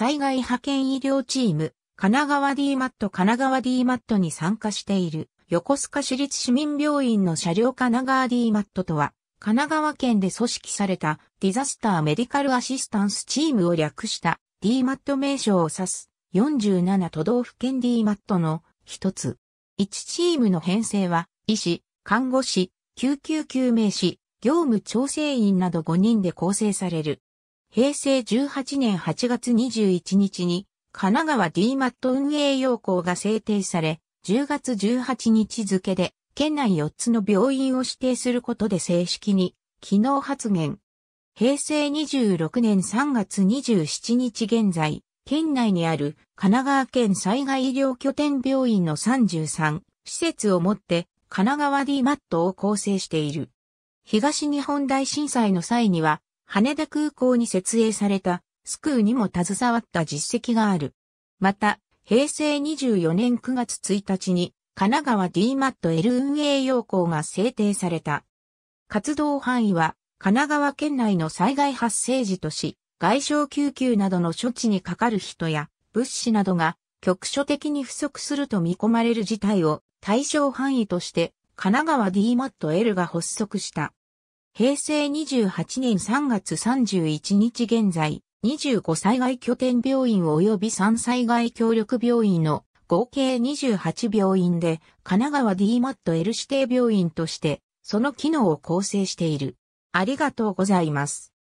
災害派遣医療チーム、神奈川 DMAT 神奈川 DMAT に参加している、横須賀市立市民病院の車両神奈川 DMAT とは、神奈川県で組織されたディザスターメディカルアシスタンスチームを略した DMAT 名称を指す47都道府県 DMAT の一つ。1チームの編成は、医師、看護師、救急救命士、業務調整員など5人で構成される。平成18年8月21日に、神奈川 D マット運営要項が制定され、10月18日付で、県内4つの病院を指定することで正式に、機能発言。平成26年3月27日現在、県内にある神奈川県災害医療拠点病院の33施設をもって神奈川 D マットを構成している。東日本大震災の際には羽田空港に設営されたスクーにも携わった実績がある。また、平成24年9月1日に神奈川 DMATL 運営要項が制定された。活動範囲は神奈川県内の災害発生時とし、外傷救急などの処置にかかる人や物資などが局所的に不足すると見込まれる事態を対象範囲として神奈川 DMATL が発足した。平成28年3月31日現在、25災害拠点病院及び3災害協力病院の合計28病院で、神奈川 DMATL 指定病院として、その機能を構成している。ありがとうございます。